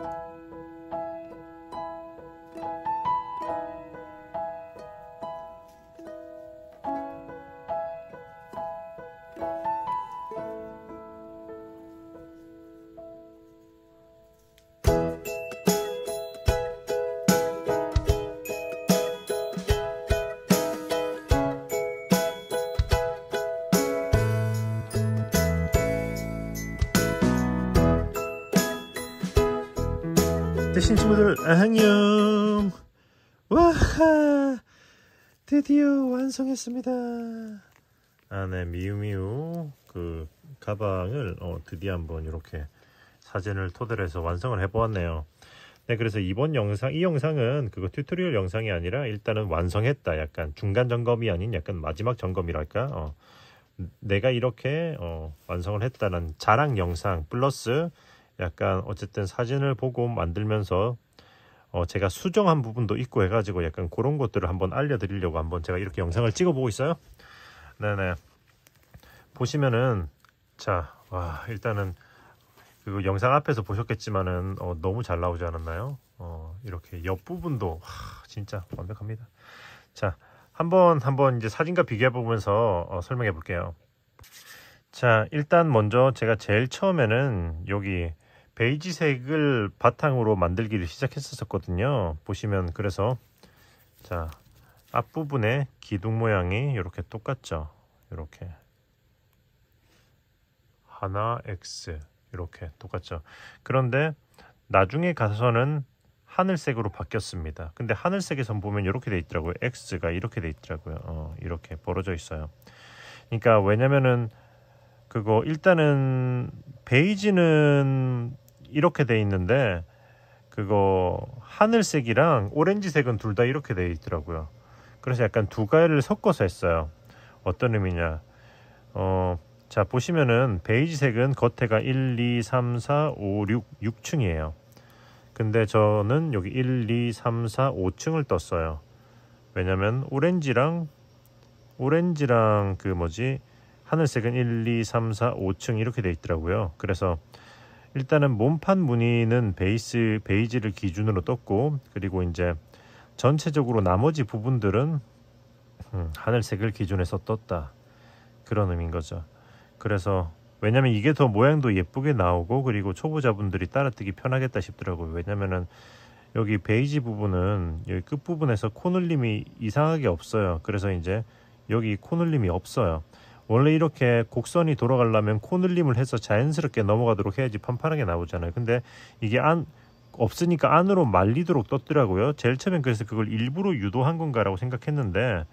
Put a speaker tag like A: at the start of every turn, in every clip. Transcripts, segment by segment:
A: Thank you. 대신 친구들 안녕 와하 드디어 완성했습니다 아네 미우미우 그 가방을 어, 드디어 한번 이렇게 사진을 토대로 해서 완성을 해보았네요 네 그래서 이번 영상 이 영상은 그거 튜토리얼 영상이 아니라 일단은 완성했다 약간 중간 점검이 아닌 약간 마지막 점검이랄까 어, 내가 이렇게 어, 완성을 했다는 자랑 영상 플러스 약간 어쨌든 사진을 보고 만들면서 어 제가 수정한 부분도 있고 해가지고 약간 그런 것들을 한번 알려드리려고 한번 제가 이렇게 영상을 찍어보고 있어요. 네네. 보시면은 자, 와 일단은 그 영상 앞에서 보셨겠지만은 어, 너무 잘 나오지 않았나요? 어, 이렇게 옆 부분도 진짜 완벽합니다. 자, 한번 한번 이제 사진과 비교해 보면서 어, 설명해 볼게요. 자, 일단 먼저 제가 제일 처음에는 여기 베이지색을 바탕으로 만들기를 시작했었거든요 보시면 그래서 자 앞부분에 기둥 모양이 이렇게 똑같죠 이렇게 하나 X 이렇게 똑같죠 그런데 나중에 가서는 하늘색으로 바뀌었습니다 근데 하늘색에선 보면 이렇게 돼 있더라고요 X가 이렇게 돼 있더라고요 어, 이렇게 벌어져 있어요 그러니까 왜냐면은 그거 일단은 베이지는 이렇게 돼 있는데 그거 하늘색이랑 오렌지색은 둘 다 이렇게 돼 있더라고요. 그래서 약간 두 가지를 섞어서 했어요. 어떤 의미냐? 어, 자 보시면은 베이지색은 겉에가 1, 2, 3, 4, 5, 6, 6층이에요. 근데 저는 여기 1, 2, 3, 4, 5층을 떴어요. 왜냐면 오렌지랑 오렌지랑 그 뭐지 하늘색은 1, 2, 3, 4, 5층 이렇게 돼 있더라고요. 그래서 일단은 몸판 무늬는 베이스 베이지를 기준으로 떴고 그리고 이제 전체적으로 나머지 부분들은 음, 하늘색을 기준에서 떴다 그런 의미인 거죠 그래서 왜냐면 이게 더 모양도 예쁘게 나오고 그리고 초보자분들이 따라뜨기 편하겠다 싶더라고요 왜냐면은 여기 베이지 부분은 여기 끝부분에서 코눌림이 이상하게 없어요 그래서 이제 여기 코눌림이 없어요 원래 이렇게 곡선이 돌아가려면 코늘림을 해서 자연스럽게 넘어가도록 해야지 판판하게 나오잖아요. 근데 이게 안 없으니까 안으로 말리도록 떴더라고요. 제일 처음엔 그래서 그걸 일부러 유도한 건가라고 생각했는데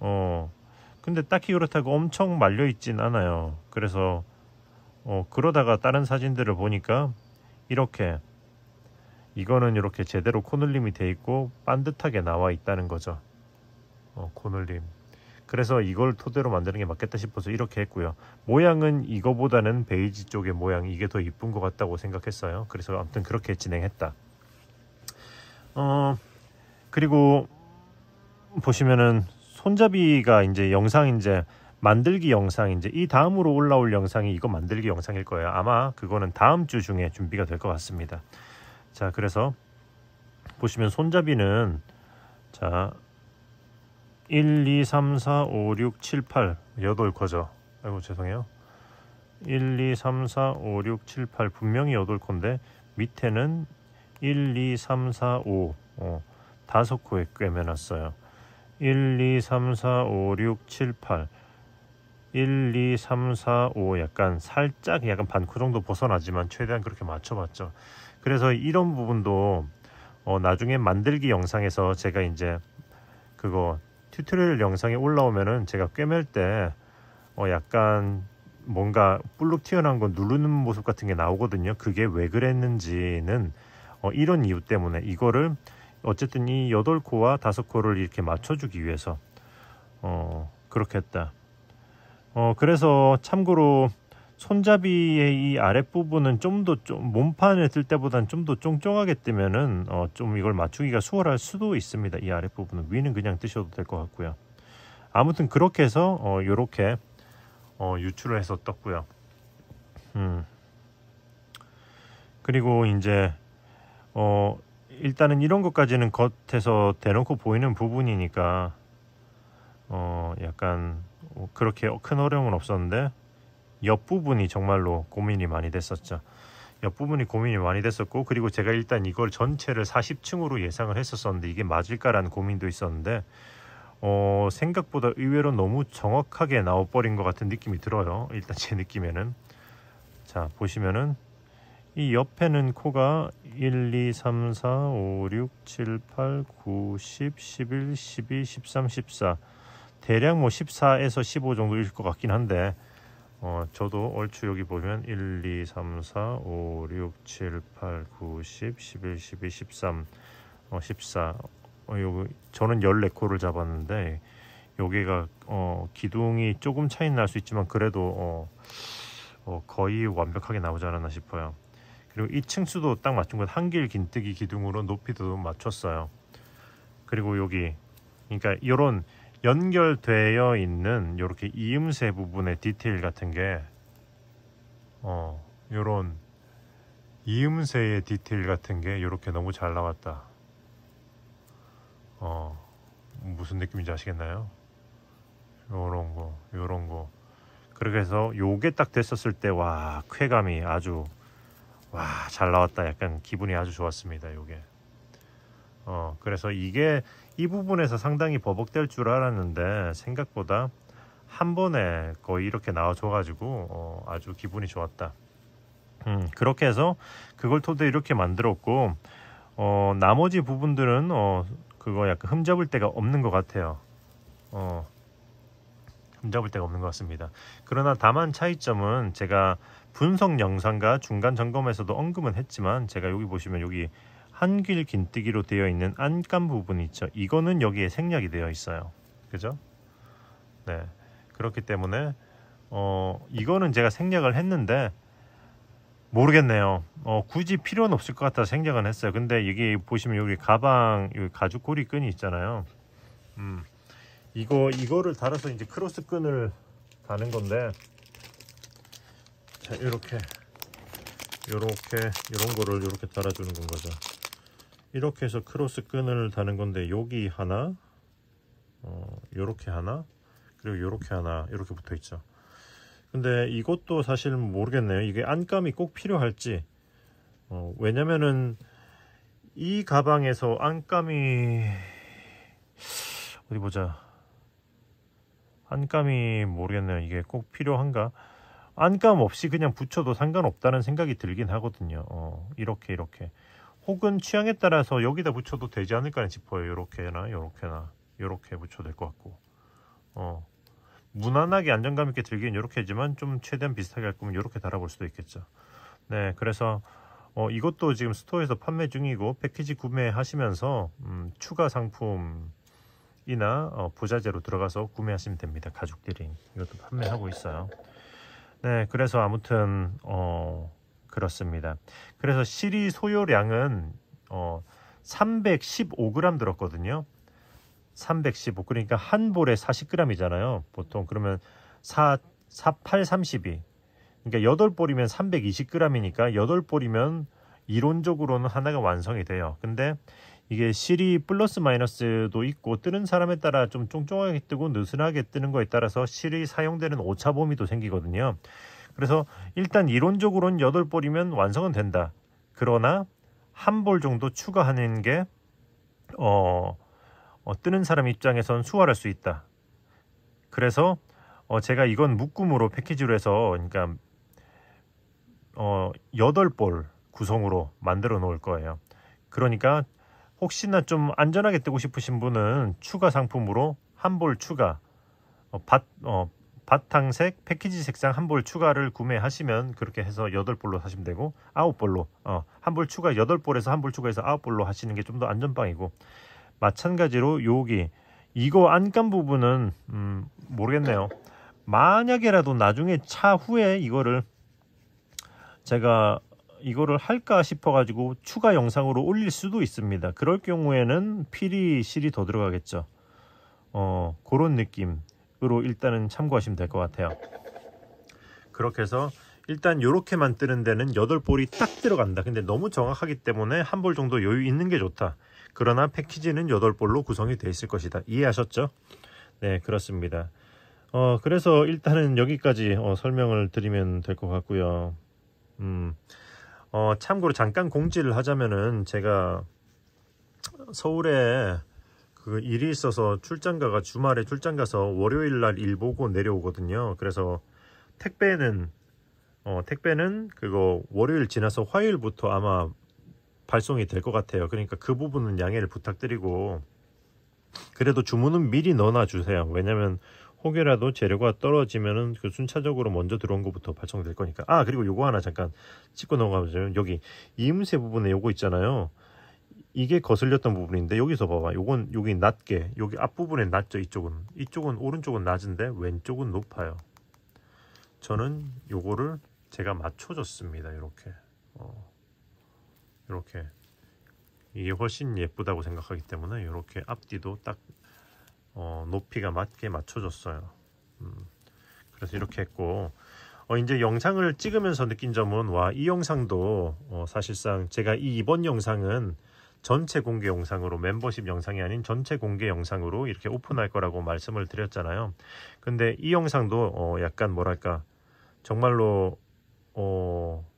A: 어 근데 딱히 그렇다고 엄청 말려 있진 않아요. 그래서 어 그러다가 다른 사진들을 보니까 이렇게 이거는 이렇게 제대로 코늘림이 돼 있고 반듯하게 나와 있다는 거죠. 어, 코늘림. 그래서 이걸 토대로 만드는 게 맞겠다 싶어서 이렇게 했고요. 모양은 이거보다는 베이지 쪽의 모양 이게 더 이쁜 것 같다고 생각했어요. 그래서 아무튼 그렇게 진행했다. 어 그리고 보시면은 손잡이가 이제 영상 이제 만들기 영상 이제 이 다음으로 올라올 영상이 이거 만들기 영상일 거예요. 아마 그거는 다음 주 중에 준비가 될 것 같습니다. 자 그래서 보시면 손잡이는 자 1, 2, 3, 4, 5, 6, 7, 8 여덟 거죠 아이고 죄송해요 1, 2, 3, 4, 5, 6, 7, 8 분명히 여덟 건데 밑에는 1, 2, 3, 4, 5 다섯 코에 꿰매놨어요 1, 2, 3, 4, 5, 6, 7, 8 1, 2, 3, 4, 5 약간 살짝 약간 반코 정도 벗어나지만 최대한 그렇게 맞춰봤죠 그래서 이런 부분도 어, 나중에 만들기 영상에서 제가 이제 그거 튜토리얼 영상이 올라오면은 제가 꿰맬 때 어 약간 뭔가 볼록 튀어나온 거 누르는 모습 같은 게 나오거든요. 그게 왜 그랬는지는 어 이런 이유 때문에 이거를 어쨌든 이 8코와 5코를 이렇게 맞춰주기 위해서 어 그렇게 했다. 어 그래서 참고로 손잡이의 이 아랫부분은 좀더좀 몸판을 뜰 때보단 좀 더 쫑쫑하게 뜨면은 어좀 이걸 맞추기가 수월할 수도 있습니다. 이 아랫부분은 위는 그냥 뜨셔도 될 것 같고요. 아무튼 그렇게 해서 어 요렇게 어 유출을 해서 떴고요. 음. 그리고 이제 어 일단은 이런 것까지는 겉에서 대놓고 보이는 부분이니까 어 약간 뭐 그렇게 큰 어려움은 없었는데 옆부분이 정말로 고민이 많이 됐었죠. 옆부분이 고민이 많이 됐었고 그리고 제가 일단 이걸 전체를 40층으로 예상을 했었었는데 이게 맞을까라는 고민도 있었는데 어, 생각보다 의외로 너무 정확하게 나와버린 것 같은 느낌이 들어요. 일단 제 느낌에는 자 보시면은 이 옆에는 코가 1, 2, 3, 4, 5, 6, 7, 8, 9, 10, 11, 12, 13, 14 대략 뭐 14에서 15 정도일 것 같긴 한데 어, 저도 얼추 여기 보면 1, 2, 3, 4, 5, 6, 7, 8, 9, 10, 11, 12, 13, 어, 14. 어, 요, 저는 14코를 잡았는데 여기가 어, 기둥이 조금 차이 날 수 있지만 그래도 어, 어, 거의 완벽하게 나오지 않았나 싶어요. 그리고 이층 수도 딱 맞춘 건 한길 긴뜨기 기둥으로 높이도 맞췄어요. 그리고 여기 그러니까 이런 연결되어 있는 이렇게 이음새 부분의 디테일 같은 게 어, 요런 이음새의 디테일 같은 게 이렇게 너무 잘 나왔다. 어, 무슨 느낌인지 아시겠나요? 요런 거, 요런 거. 그렇게해서 요게 딱 됐었을 때, 와, 쾌감이 아주, 와, 잘 나왔다. 약간 기분이 아주 좋았습니다, 요게. 어, 그래서 이게 이 부분에서 상당히 버벅될 줄 알았는데 생각보다 한 번에 거의 이렇게 나와줘가지고 어, 아주 기분이 좋았다. 음, 그렇게 해서 그걸 토대 이렇게 만들었고 어, 나머지 부분들은 어, 그거 약간 흠잡을 데가 없는 것 같아요. 어, 흠잡을 데가 없는 것 같습니다. 그러나 다만 차이점은 제가 분석 영상과 중간 점검에서도 언급은 했지만 제가 여기 보시면 여기 한길 긴뜨기로 되어 있는 안감 부분이 있죠. 이거는 여기에 생략이 되어 있어요. 그죠? 네. 그렇기 때문에 어, 이거는 제가 생략을 했는데 모르겠네요. 어, 굳이 필요는 없을 것 같아서 생략은 했어요. 근데 여기 보시면 여기 가방 여기 가죽 고리끈이 있잖아요. 음. 이거 이거를 달아서 이제 크로스 끈을 다는 건데 자, 이렇게 요렇게 요런 거를 요렇게 달아주는 건 거죠 이렇게 해서 크로스 끈을 다는 건데 여기 하나 이렇게 어, 하나 그리고 이렇게 하나 이렇게 붙어 있죠 근데 이것도 사실 모르겠네요 이게 안감이 꼭 필요할지 어, 왜냐면은 이 가방에서 안감이 어디 보자 안감이 모르겠네요 이게 꼭 필요한가 안감 없이 그냥 붙여도 상관없다는 생각이 들긴 하거든요 어, 이렇게 이렇게 혹은 취향에 따라서 여기다 붙여도 되지 않을까 싶어요 요렇게나 요렇게나 요렇게 붙여도 될 것 같고 어 무난하게 안정감 있게 들기엔 요렇게 하지만 좀 최대한 비슷하게 할 거면 요렇게 달아볼 수도 있겠죠 네 그래서 어, 이것도 지금 스토어에서 판매 중이고 패키지 구매하시면서 음, 추가 상품이나 어, 부자재로 들어가서 구매하시면 됩니다 가족들이 이것도 판매하고 있어요 네 그래서 아무튼 어 그렇습니다. 그래서 시리 소요량은 어, 315g 들었거든요. 315 그러니까 한 볼에 40g이잖아요. 보통 그러면 4 48 32 그러니까 8볼이면 320g이니까 8볼이면 이론적으로는 하나가 완성이 돼요. 근데 이게 실이 플러스 마이너스도 있고 뜨는 사람에 따라 좀 쫑쫑하게 뜨고 느슨하게 뜨는 거에 따라서 실이 사용되는 오차 범위도 생기거든요. 그래서 일단 이론적으로는 8볼이면 완성은 된다. 그러나 한 볼 정도 추가하는 게 어, 어, 뜨는 사람 입장에선 수월할 수 있다. 그래서 어, 제가 이건 묶음으로 패키지로 해서 그러니까 어, 8볼 구성으로 만들어 놓을 거예요. 그러니까 혹시나 좀 안전하게 뜨고 싶으신 분은 추가 상품으로 한 볼 추가 어, 밭, 어, 바탕색 패키지 색상 한 볼 추가를 구매하시면 그렇게 해서 8볼로 사시면 되고 9볼로 어, 한 볼 추가 8볼에서 한 볼 추가해서 9볼로 하시는 게 좀 더 안전빵이고 마찬가지로 여기 이거 안감 부분은 음, 모르겠네요 만약에라도 나중에 차후에 이거를 제가 이거를 할까 싶어 가지고 추가 영상으로 올릴 수도 있습니다 그럴 경우에는 필이 실이 더 들어가겠죠 어 그런 느낌 으로 일단은 참고하시면 될 것 같아요 그렇게 해서 일단 이렇게만 뜨는 데는 8볼이 딱 들어간다 근데 너무 정확하기 때문에 한 볼 정도 여유 있는 게 좋다 그러나 패키지는 8볼로 구성이 되어 있을 것이다 이해하셨죠? 네 그렇습니다 어 그래서 일단은 여기까지 어, 설명을 드리면 될 것 같고요 음, 어, 참고로 잠깐 공지를 하자면은 제가 서울에 그 일이 있어서 출장가가 주말에 출장 가서 월요일 날 일 보고 내려오거든요. 그래서 택배는 어, 택배는 그거 월요일 지나서 화요일부터 아마 발송이 될 것 같아요. 그러니까 그 부분은 양해를 부탁드리고 그래도 주문은 미리 넣어놔 주세요. 왜냐면 혹여라도 재료가 떨어지면은 그 순차적으로 먼저 들어온 것부터 발송될 거니까. 아 그리고 요거 하나 잠깐 찍고 넘어가보죠. 여기 이음새 부분에 요거 있잖아요. 이게 거슬렸던 부분인데 여기서 봐봐 요건 여기 낮게 여기 앞부분에 낮죠 이쪽은 이쪽은 오른쪽은 낮은데 왼쪽은 높아요 저는 요거를 제가 맞춰줬습니다 이렇게 어, 이렇게 이게 훨씬 예쁘다고 생각하기 때문에 이렇게 앞뒤도 딱 어, 높이가 맞게 맞춰줬어요 음, 그래서 이렇게 했고 어, 이제 영상을 찍으면서 느낀 점은 와 이 영상도 어, 사실상 제가 이 이번 영상은 전체 공개 영상으로 멤버십 영상이 아닌 전체 공개 영상으로 이렇게 오픈할 거라고 말씀을 드렸잖아요. 근데 이 영상도 어 약간 뭐랄까 정말로 어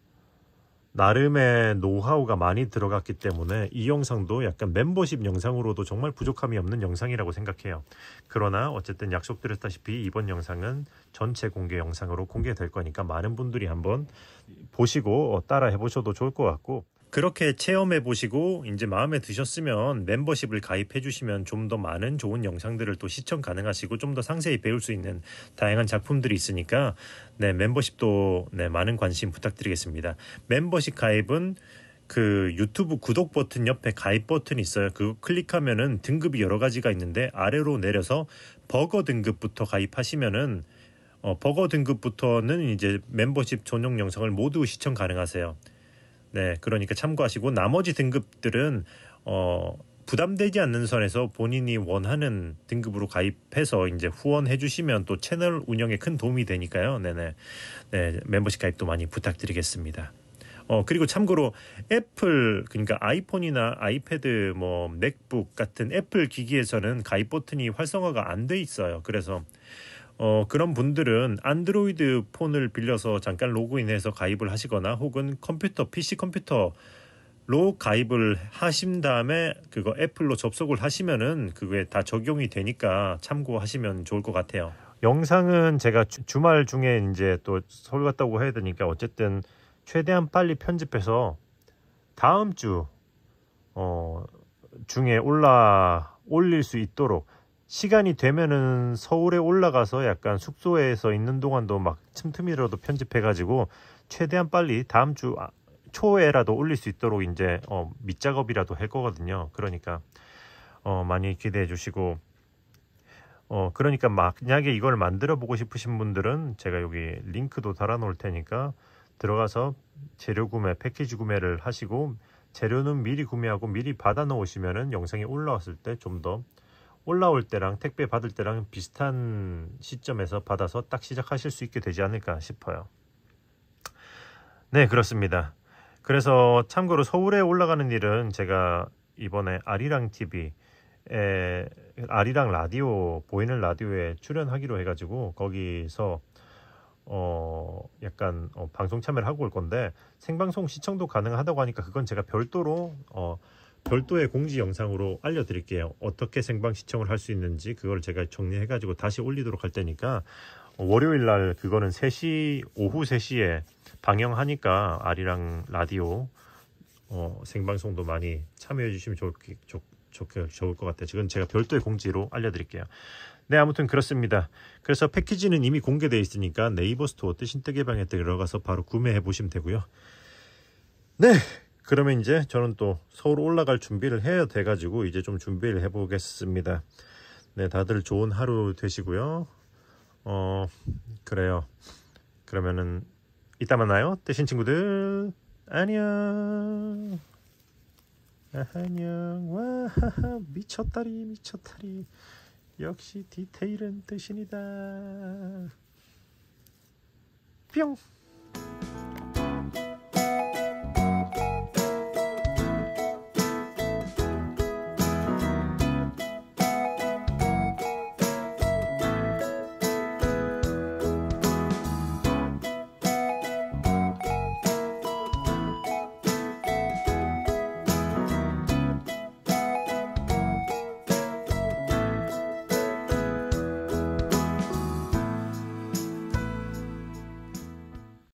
A: 나름의 노하우가 많이 들어갔기 때문에 이 영상도 약간 멤버십 영상으로도 정말 부족함이 없는 영상이라고 생각해요. 그러나 어쨌든 약속드렸다시피 이번 영상은 전체 공개 영상으로 공개될 거니까 많은 분들이 한번 보시고 어, 따라 해보셔도 좋을 것 같고 그렇게 체험해 보시고 이제 마음에 드셨으면 멤버십을 가입해 주시면 좀 더 많은 좋은 영상들을 또 시청 가능하시고 좀 더 상세히 배울 수 있는 다양한 작품들이 있으니까 네, 멤버십도 네, 많은 관심 부탁드리겠습니다. 멤버십 가입은 그 유튜브 구독 버튼 옆에 가입 버튼이 있어요. 그거 클릭하면은 등급이 여러 가지가 있는데 아래로 내려서 버거 등급부터 가입하시면은 어, 버거 등급부터는 이제 멤버십 전용 영상을 모두 시청 가능하세요. 네, 그러니까 참고하시고 나머지 등급들은 어 부담되지 않는 선에서 본인이 원하는 등급으로 가입해서 이제 후원해 주시면 또 채널 운영에 큰 도움이 되니까요. 네네. 네, 멤버십 가입도 많이 부탁드리겠습니다. 어, 그리고 참고로 애플, 그러니까 아이폰이나 아이패드, 뭐, 맥북 같은 애플 기기에서는 가입 버튼이 활성화가 안 돼 있어요. 그래서 어, 그런 분들은 안드로이드 폰을 빌려서 잠깐 로그인해서 가입을 하시거나 혹은 컴퓨터, PC 컴퓨터 로 가입을 하신 다음에 그거 애플로 접속을 하시면은 그게 다 적용이 되니까 참고하시면 좋을 것 같아요. 영상은 제가 주, 말 중에 이제 또 서울 갔다고 해야 되니까 어쨌든 최대한 빨리 편집해서 다음 주 어, 중에 올라 올릴 수 있도록 시간이 되면은 서울에 올라가서 약간 숙소에서 있는 동안도 막 틈틈이라도 편집해가지고 최대한 빨리 다음 주 아, 초에라도 올릴 수 있도록 이제 어, 밑작업이라도 할 거거든요. 그러니까 어, 많이 기대해 주시고 어, 그러니까 만약에 이걸 만들어 보고 싶으신 분들은 제가 여기 링크도 달아 놓을 테니까 들어가서 재료 구매, 패키지 구매를 하시고 재료는 미리 구매하고 미리 받아 놓으시면은 영상이 올라왔을 때 좀더 올라올 때랑 택배 받을 때랑 비슷한 시점에서 받아서 딱 시작하실 수 있게 되지 않을까 싶어요. 네, 그렇습니다. 그래서 참고로 서울에 올라가는 일은 제가 이번에 아리랑 TV 에, 아리랑 라디오 보이는 라디오에 출연하기로 해가지고 거기서 어 약간 어, 방송 참여를 하고 올 건데 생방송 시청도 가능하다고 하니까 그건 제가 별도로 어 별도의 공지 영상으로 알려드릴게요. 어떻게 생방 시청을 할 수 있는지 그걸 제가 정리해가지고 다시 올리도록 할 테니까 월요일 날 그거는 3시 오후 3시에 방영하니까 아리랑 라디오 어, 생방송도 많이 참여해 주시면 좋, 좋, 좋, 좋을 것 같아요. 지금 제가 별도의 공지로 알려드릴게요. 네 아무튼 그렇습니다. 그래서 패키지는 이미 공개되어 있으니까 네이버 스토어 뜨신뜨개방에 들어가서 바로 구매해 보시면 되고요. 네 그러면 이제 저는 또 서울 올라갈 준비를 해야 돼 가지고 이제 좀 준비를 해 보겠습니다 네 다들 좋은 하루 되시고요 어 그래요 그러면은 이따 만나요 뜨신 친구들 안녕 안녕 와 미쳤다리 미쳤다리 역시 디테일은 뜻신이다 뿅